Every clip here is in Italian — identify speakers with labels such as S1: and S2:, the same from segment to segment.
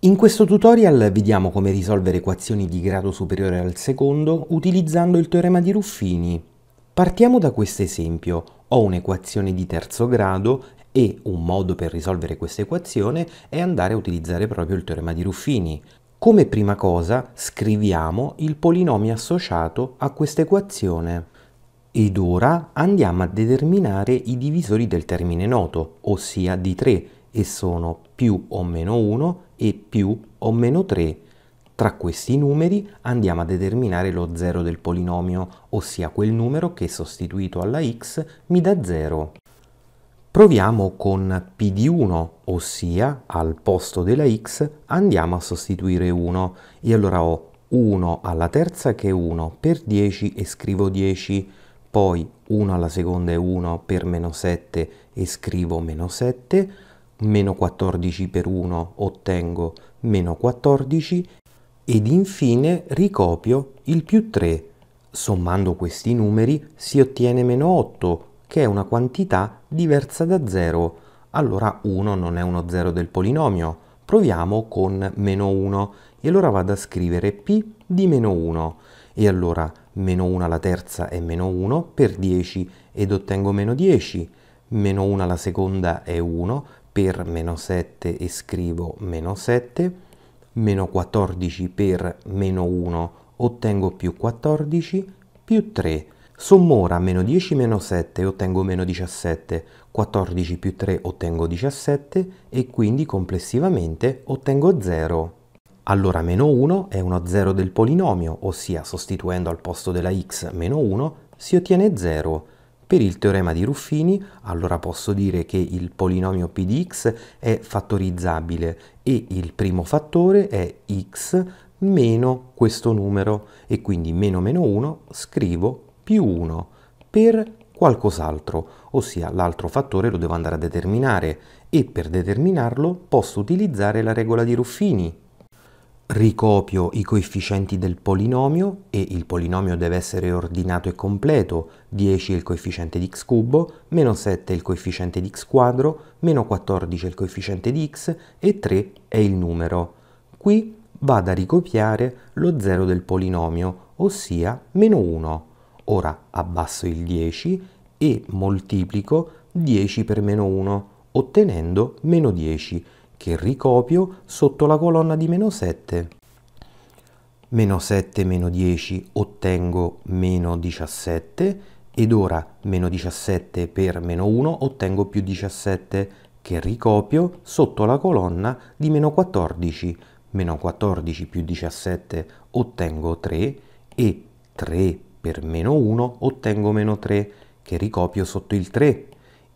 S1: In questo tutorial vediamo come risolvere equazioni di grado superiore al secondo utilizzando il teorema di Ruffini. Partiamo da questo esempio. Ho un'equazione di terzo grado e un modo per risolvere questa equazione è andare a utilizzare proprio il teorema di Ruffini. Come prima cosa scriviamo il polinomio associato a questa equazione. Ed ora andiamo a determinare i divisori del termine noto, ossia di 3, e sono più o meno 1 e più o meno 3. Tra questi numeri andiamo a determinare lo 0 del polinomio, ossia quel numero che sostituito alla x mi dà 0. Proviamo con P di 1 ossia al posto della x andiamo a sostituire 1 e allora ho 1 alla terza che è 1 per 10 e scrivo 10, poi 1 alla seconda è 1 per meno 7 e scrivo meno 7, meno 14 per 1 ottengo meno 14 ed infine ricopio il più 3. Sommando questi numeri si ottiene meno 8 che è una quantità diversa da 0, allora 1 non è uno 0 del polinomio. Proviamo con meno 1 e allora vado a scrivere p di meno 1 e allora meno 1 alla terza è meno 1 per 10 ed ottengo meno 10, meno 1 alla seconda è 1 per meno 7 e scrivo meno 7, meno 14 per meno 1 ottengo più 14 più 3 Sommora meno 10 meno 7 ottengo meno 17, 14 più 3 ottengo 17 e quindi complessivamente ottengo 0. Allora meno 1 è uno 0 del polinomio, ossia sostituendo al posto della x meno 1 si ottiene 0. Per il teorema di Ruffini, allora posso dire che il polinomio p di x è fattorizzabile e il primo fattore è x meno questo numero e quindi meno meno 1 scrivo più 1 per qualcos'altro, ossia l'altro fattore lo devo andare a determinare e per determinarlo posso utilizzare la regola di Ruffini. Ricopio i coefficienti del polinomio e il polinomio deve essere ordinato e completo, 10 è il coefficiente di x cubo, meno 7 è il coefficiente di x quadro, meno 14 è il coefficiente di x e 3 è il numero. Qui vado a ricopiare lo 0 del polinomio, ossia meno 1. Ora abbasso il 10 e moltiplico 10 per meno 1, ottenendo meno 10, che ricopio sotto la colonna di meno 7. Meno 7 meno 10 ottengo meno 17 ed ora meno 17 per meno 1 ottengo più 17 che ricopio sotto la colonna di meno 14. Meno 14 più 17 ottengo 3 e 3 per meno 1 ottengo meno 3 che ricopio sotto il 3.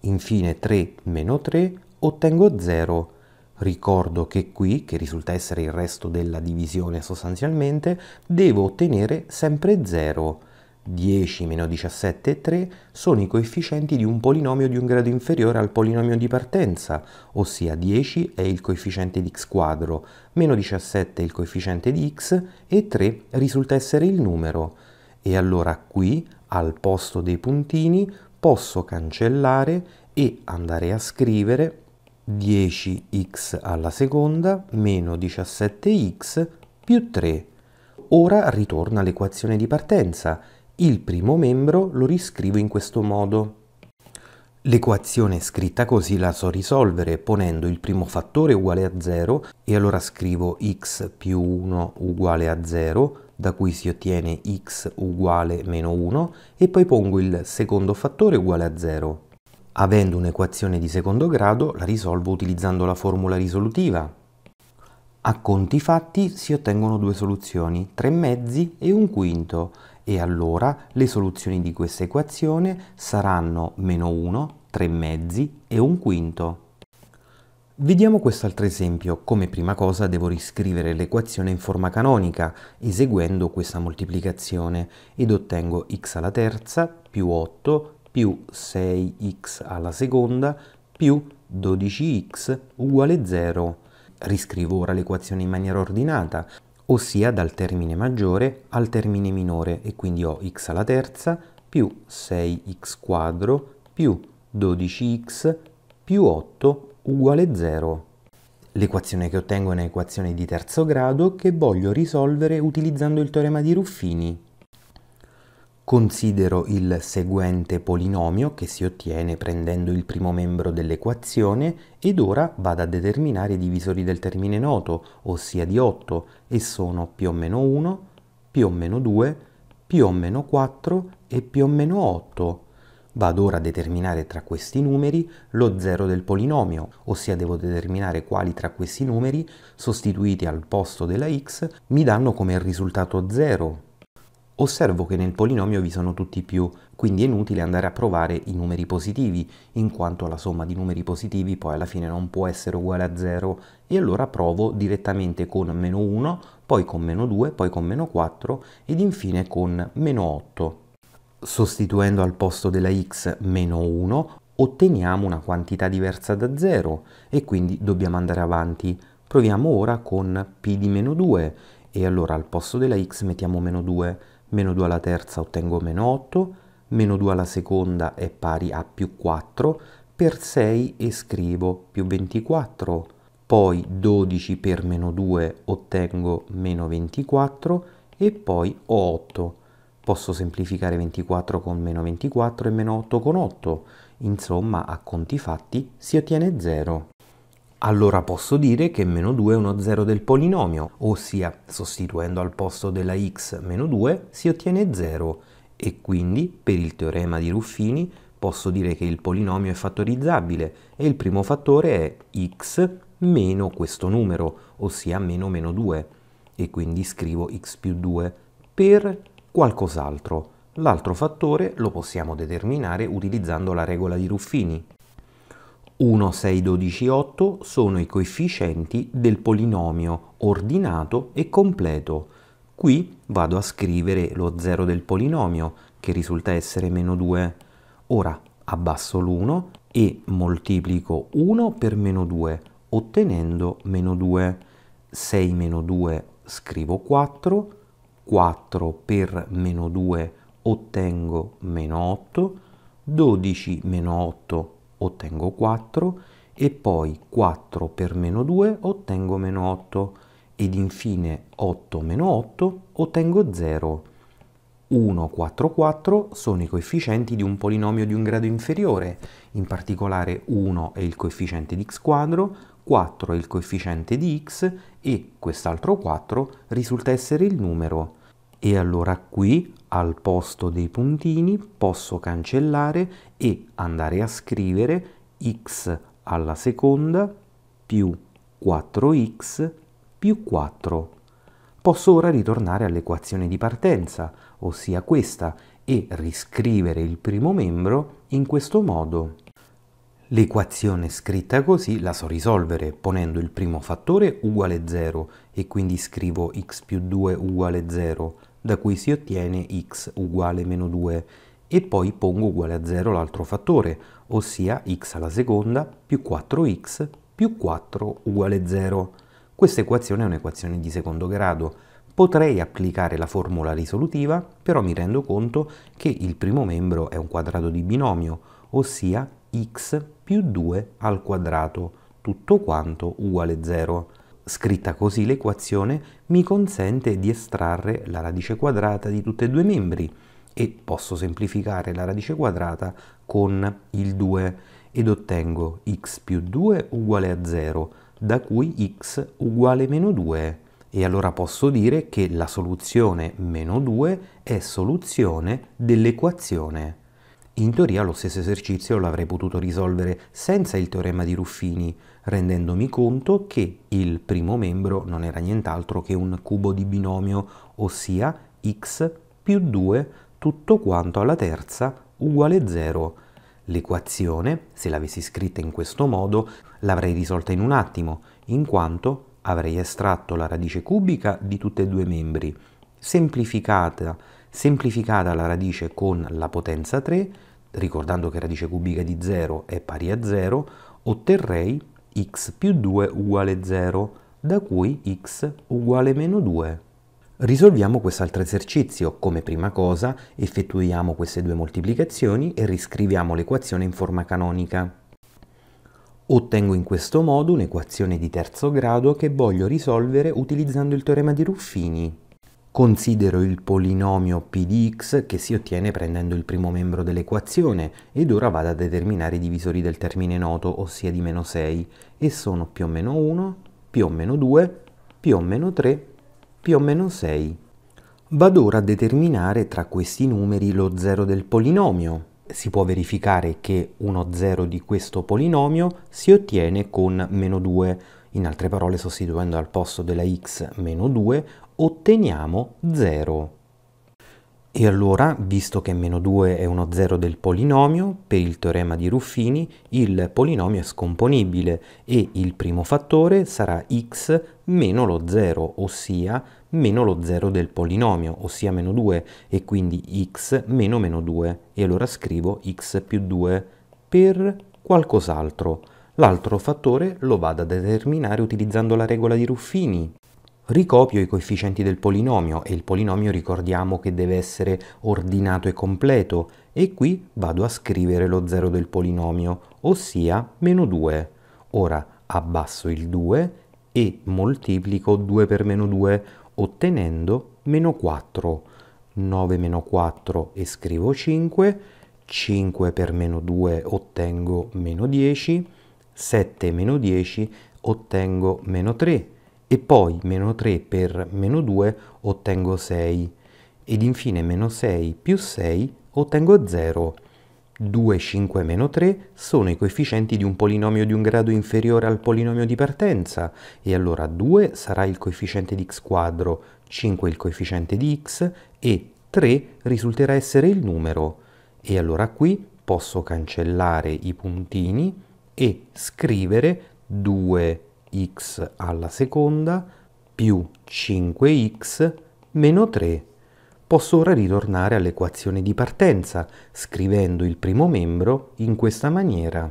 S1: Infine 3 meno 3 ottengo 0. Ricordo che qui, che risulta essere il resto della divisione sostanzialmente, devo ottenere sempre 0. 10 meno 17 e 3 sono i coefficienti di un polinomio di un grado inferiore al polinomio di partenza, ossia 10 è il coefficiente di x quadro, meno 17 è il coefficiente di x e 3 risulta essere il numero e allora qui al posto dei puntini posso cancellare e andare a scrivere 10x alla seconda meno 17x più 3. Ora ritorna all'equazione di partenza. Il primo membro lo riscrivo in questo modo. L'equazione scritta così la so risolvere ponendo il primo fattore uguale a 0 e allora scrivo x più 1 uguale a 0 da cui si ottiene x uguale meno 1 e poi pongo il secondo fattore uguale a 0. Avendo un'equazione di secondo grado la risolvo utilizzando la formula risolutiva. A conti fatti si ottengono due soluzioni, 3 mezzi e un quinto e allora le soluzioni di questa equazione saranno meno 1, 3 mezzi e 1 quinto. Vediamo quest'altro esempio. Come prima cosa devo riscrivere l'equazione in forma canonica eseguendo questa moltiplicazione ed ottengo x alla terza più 8 più 6x alla seconda più 12x uguale 0. Riscrivo ora l'equazione in maniera ordinata ossia dal termine maggiore al termine minore e quindi ho x alla terza più 6x quadro più 12x più 8 uguale 0. L'equazione che ottengo è un'equazione di terzo grado che voglio risolvere utilizzando il teorema di Ruffini. Considero il seguente polinomio che si ottiene prendendo il primo membro dell'equazione ed ora vado a determinare i divisori del termine noto, ossia di 8, e sono più o meno 1, più o meno 2, più o meno 4 e più o meno 8. Vado ora a determinare tra questi numeri lo 0 del polinomio, ossia devo determinare quali tra questi numeri, sostituiti al posto della x, mi danno come risultato 0, osservo che nel polinomio vi sono tutti più, quindi è inutile andare a provare i numeri positivi, in quanto la somma di numeri positivi poi alla fine non può essere uguale a 0 e allora provo direttamente con meno 1, poi con meno 2, poi con meno 4 ed infine con meno 8. Sostituendo al posto della x meno 1 otteniamo una quantità diversa da 0 e quindi dobbiamo andare avanti. Proviamo ora con p di meno 2 e allora al posto della x mettiamo meno 2 meno 2 alla terza ottengo meno 8, meno 2 alla seconda è pari a più 4, per 6 e scrivo più 24, poi 12 per meno 2 ottengo meno 24 e poi ho 8. Posso semplificare 24 con meno 24 e meno 8 con 8, insomma a conti fatti si ottiene 0. Allora posso dire che meno 2 è uno 0 del polinomio, ossia sostituendo al posto della x meno 2 si ottiene 0 e quindi per il teorema di Ruffini posso dire che il polinomio è fattorizzabile e il primo fattore è x meno questo numero, ossia meno meno 2 e quindi scrivo x più 2 per qualcos'altro. L'altro fattore lo possiamo determinare utilizzando la regola di Ruffini. 1, 6, 12, 8 sono i coefficienti del polinomio ordinato e completo. Qui vado a scrivere lo 0 del polinomio, che risulta essere meno 2. Ora abbasso l'1 e moltiplico 1 per meno 2, ottenendo meno 2. 6 meno 2 scrivo 4, 4 per meno 2 ottengo meno 8, 12 meno 8 ottengo 4 e poi 4 per meno 2 ottengo meno 8 ed infine 8 meno 8 ottengo 0. 1, 4, 4 sono i coefficienti di un polinomio di un grado inferiore, in particolare 1 è il coefficiente di x quadro, 4 è il coefficiente di x e quest'altro 4 risulta essere il numero e allora qui al posto dei puntini posso cancellare e andare a scrivere x alla seconda più 4x più 4. Posso ora ritornare all'equazione di partenza, ossia questa, e riscrivere il primo membro in questo modo. L'equazione scritta così la so risolvere ponendo il primo fattore uguale 0 e quindi scrivo x più 2 uguale 0 da cui si ottiene x uguale meno 2 e poi pongo uguale a 0 l'altro fattore, ossia x alla seconda più 4x più 4 uguale 0. Questa equazione è un'equazione di secondo grado. Potrei applicare la formula risolutiva, però mi rendo conto che il primo membro è un quadrato di binomio, ossia x più 2 al quadrato, tutto quanto uguale 0. Scritta così l'equazione mi consente di estrarre la radice quadrata di tutti e due i membri e posso semplificare la radice quadrata con il 2 ed ottengo x più 2 uguale a 0 da cui x uguale meno 2 e allora posso dire che la soluzione meno 2 è soluzione dell'equazione. In teoria lo stesso esercizio l'avrei potuto risolvere senza il teorema di Ruffini, rendendomi conto che il primo membro non era nient'altro che un cubo di binomio, ossia x più 2 tutto quanto alla terza uguale 0. L'equazione, se l'avessi scritta in questo modo, l'avrei risolta in un attimo, in quanto avrei estratto la radice cubica di tutti e due i membri, semplificata, semplificata la radice con la potenza 3, ricordando che radice cubica di 0 è pari a 0, otterrei x più 2 uguale 0, da cui x uguale meno 2. Risolviamo quest'altro esercizio. Come prima cosa effettuiamo queste due moltiplicazioni e riscriviamo l'equazione in forma canonica. Ottengo in questo modo un'equazione di terzo grado che voglio risolvere utilizzando il teorema di Ruffini. Considero il polinomio p di x che si ottiene prendendo il primo membro dell'equazione ed ora vado a determinare i divisori del termine noto, ossia di meno 6, e sono più o meno 1, più o meno 2, più o meno 3, più o meno 6. Vado ora a determinare tra questi numeri lo 0 del polinomio. Si può verificare che uno 0 di questo polinomio si ottiene con meno 2, in altre parole sostituendo al posto della x meno 2 otteniamo 0. E allora, visto che meno 2 è uno 0 del polinomio, per il teorema di Ruffini il polinomio è scomponibile e il primo fattore sarà x meno lo 0, ossia meno lo 0 del polinomio, ossia meno 2, e quindi x meno meno 2. E allora scrivo x più 2 per qualcos'altro. L'altro fattore lo vado a determinare utilizzando la regola di Ruffini ricopio i coefficienti del polinomio e il polinomio ricordiamo che deve essere ordinato e completo e qui vado a scrivere lo 0 del polinomio, ossia meno 2. Ora abbasso il 2 e moltiplico 2 per meno 2 ottenendo meno 4. 9 meno 4 e scrivo 5, 5 per meno 2 ottengo meno 10, 7 meno 10 ottengo meno 3, e poi meno 3 per meno 2 ottengo 6 ed infine meno 6 più 6 ottengo 0. 2, 5, meno 3 sono i coefficienti di un polinomio di un grado inferiore al polinomio di partenza e allora 2 sarà il coefficiente di x quadro, 5 il coefficiente di x e 3 risulterà essere il numero. E allora qui posso cancellare i puntini e scrivere 2 x alla seconda più 5x meno 3. Posso ora ritornare all'equazione di partenza scrivendo il primo membro in questa maniera.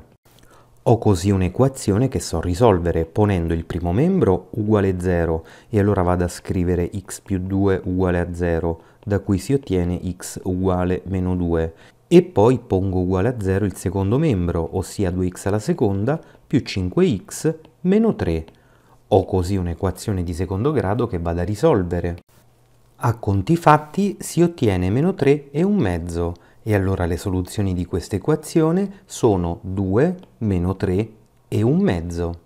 S1: Ho così un'equazione che so risolvere ponendo il primo membro uguale 0 e allora vado a scrivere x più 2 uguale a 0 da cui si ottiene x uguale meno 2 e poi pongo uguale a 0 il secondo membro, ossia 2x alla seconda più 5x meno 3. Ho così un'equazione di secondo grado che va a risolvere. A conti fatti si ottiene meno 3 e un mezzo, e allora le soluzioni di questa equazione sono 2 meno 3 e un mezzo.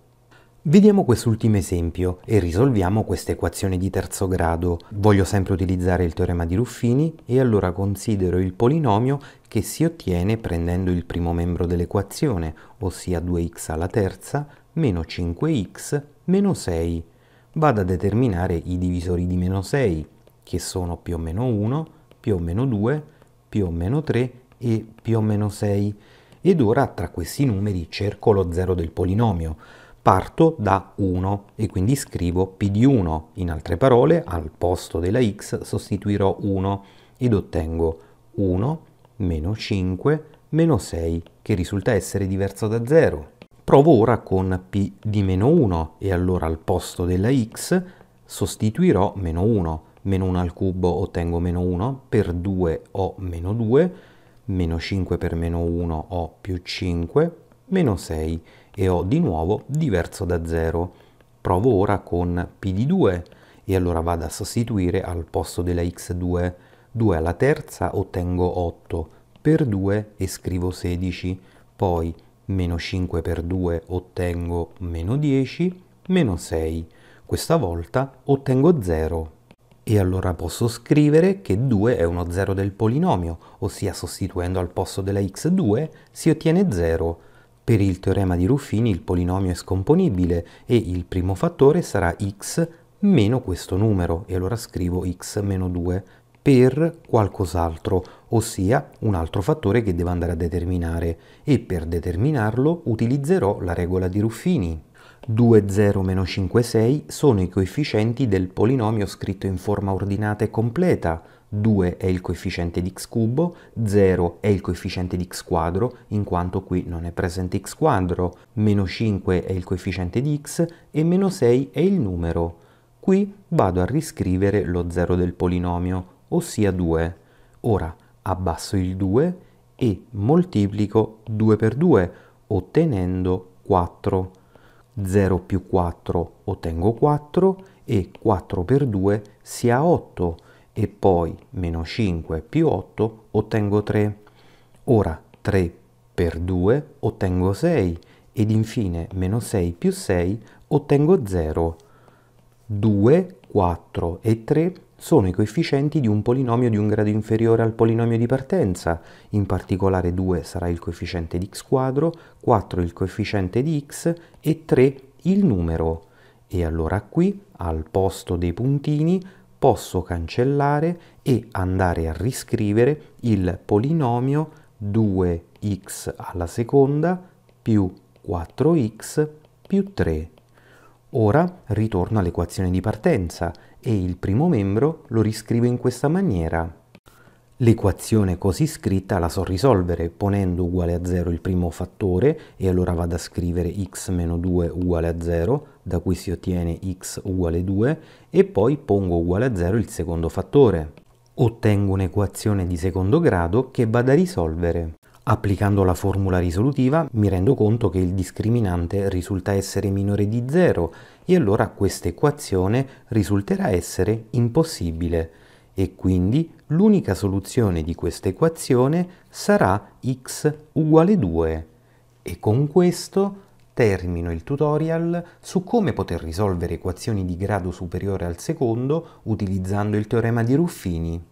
S1: Vediamo quest'ultimo esempio e risolviamo questa equazione di terzo grado. Voglio sempre utilizzare il teorema di Ruffini e allora considero il polinomio che si ottiene prendendo il primo membro dell'equazione, ossia 2x alla terza, meno 5x meno 6. Vado a determinare i divisori di meno 6, che sono più o meno 1, più o meno 2, più o meno 3 e più o meno 6. Ed ora tra questi numeri cerco lo 0 del polinomio. Parto da 1 e quindi scrivo p di 1. In altre parole, al posto della x sostituirò 1 ed ottengo 1 meno 5 meno 6, che risulta essere diverso da 0. Provo ora con p di meno 1 e allora al posto della x sostituirò meno 1. Meno 1 al cubo ottengo meno 1, per 2 ho meno 2, meno 5 per meno 1 ho più 5, meno 6 e ho di nuovo diverso da 0. Provo ora con p di 2 e allora vado a sostituire al posto della x2. 2 alla terza ottengo 8, per 2 e scrivo 16, poi meno 5 per 2 ottengo meno 10, meno 6. Questa volta ottengo 0. E allora posso scrivere che 2 è uno 0 del polinomio, ossia sostituendo al posto della x2 si ottiene 0. Per il teorema di Ruffini il polinomio è scomponibile e il primo fattore sarà x meno questo numero, e allora scrivo x meno 2 per qualcos'altro, ossia un altro fattore che devo andare a determinare e per determinarlo utilizzerò la regola di Ruffini. 2, 0, 5, 6 sono i coefficienti del polinomio scritto in forma ordinata e completa. 2 è il coefficiente di x cubo, 0 è il coefficiente di x quadro, in quanto qui non è presente x quadro, meno 5 è il coefficiente di x e meno 6 è il numero. Qui vado a riscrivere lo 0 del polinomio, ossia 2. Ora, abbasso il 2 e moltiplico 2 per 2 ottenendo 4. 0 più 4 ottengo 4 e 4 per 2 sia 8 e poi meno 5 più 8 ottengo 3. Ora 3 per 2 ottengo 6 ed infine meno 6 più 6 ottengo 0. 2, 4 e 3 sono i coefficienti di un polinomio di un grado inferiore al polinomio di partenza, in particolare 2 sarà il coefficiente di x quadro, 4 il coefficiente di x e 3 il numero. E allora qui, al posto dei puntini, posso cancellare e andare a riscrivere il polinomio 2x alla seconda più 4x più 3 Ora ritorno all'equazione di partenza e il primo membro lo riscrivo in questa maniera. L'equazione così scritta la so risolvere ponendo uguale a 0 il primo fattore e allora vado a scrivere x meno 2 uguale a 0, da cui si ottiene x uguale 2 e poi pongo uguale a 0 il secondo fattore. Ottengo un'equazione di secondo grado che vado a risolvere. Applicando la formula risolutiva mi rendo conto che il discriminante risulta essere minore di 0 e allora questa equazione risulterà essere impossibile e quindi l'unica soluzione di questa equazione sarà x uguale 2. E con questo termino il tutorial su come poter risolvere equazioni di grado superiore al secondo utilizzando il teorema di Ruffini.